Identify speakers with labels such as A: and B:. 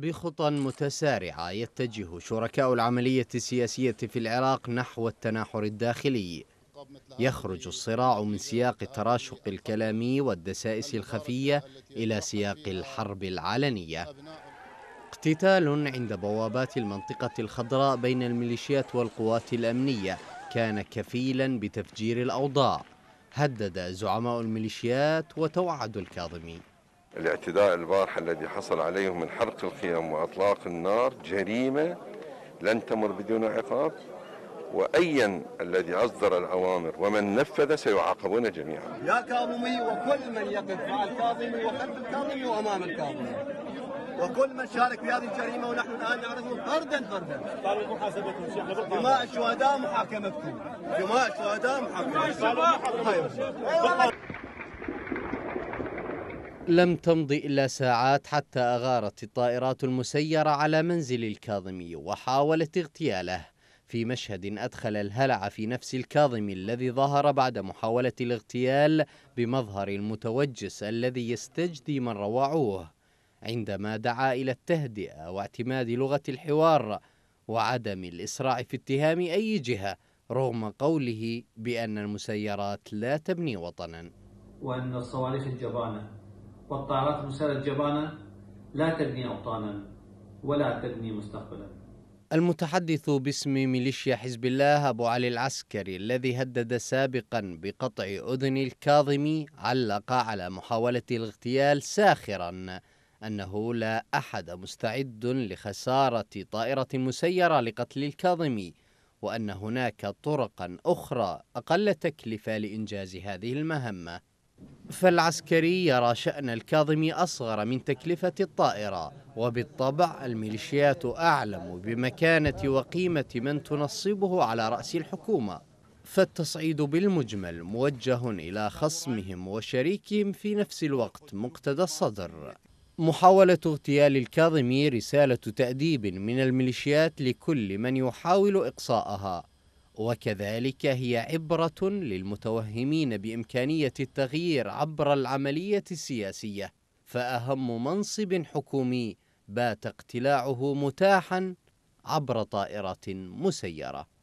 A: بخطى متسارعة يتجه شركاء العملية السياسية في العراق نحو التناحر الداخلي يخرج الصراع من سياق التراشق الكلامي والدسائس الخفية إلى سياق الحرب العلنية اقتتال عند بوابات المنطقة الخضراء بين الميليشيات والقوات الأمنية كان كفيلا بتفجير الأوضاع هدد زعماء الميليشيات وتوعد الكاظمي الاعتداء البارح الذي حصل عليهم من حرق الخيام وإطلاق النار جريمة لن تمر بدون عقاب وأيا الذي أصدر الأوامر ومن نفذ سيعاقبون جميعا يا كاظمي وكل من يقف مع الكاظمي وخلف الكاظمي وأمام الكاظمي وكل من شارك في هذه الجريمة ونحن الآن نعرفهم فردا فردا قالوا محاسبتهم دماء الشهداء محاكمتكم دماء الشهداء محاكمتكم طيب. لم تمض إلا ساعات حتى أغارت الطائرات المسيرة على منزل الكاظمي وحاولت اغتياله في مشهد أدخل الهلع في نفس الكاظمي الذي ظهر بعد محاولة الاغتيال بمظهر المتوجس الذي يستجدي من روعوه عندما دعا إلى التهدئة واعتماد لغة الحوار وعدم الإسراع في اتهام أي جهة رغم قوله بأن المسيرات لا تبني وطنا وأن الصواريخ الجبانة والطائرات المسيرة الجبانة لا تبني أوطانا ولا تبني مستقبلا المتحدث باسم ميليشيا حزب الله أبو علي العسكري الذي هدد سابقا بقطع أذن الكاظمي علق على محاولة الاغتيال ساخرا أنه لا أحد مستعد لخسارة طائرة مسيرة لقتل الكاظمي وأن هناك طرقا أخرى أقل تكلفة لإنجاز هذه المهمة فالعسكري يرى شأن الكاظمي أصغر من تكلفة الطائرة وبالطبع الميليشيات أعلم بمكانة وقيمة من تنصبه على رأس الحكومة فالتصعيد بالمجمل موجه إلى خصمهم وشريكهم في نفس الوقت مقتدى الصدر محاولة اغتيال الكاظمي رسالة تأديب من الميليشيات لكل من يحاول إقصاءها وكذلك هي عبرة للمتوهمين بإمكانية التغيير عبر العملية السياسية فأهم منصب حكومي بات اقتلاعه متاحا عبر طائرة مسيرة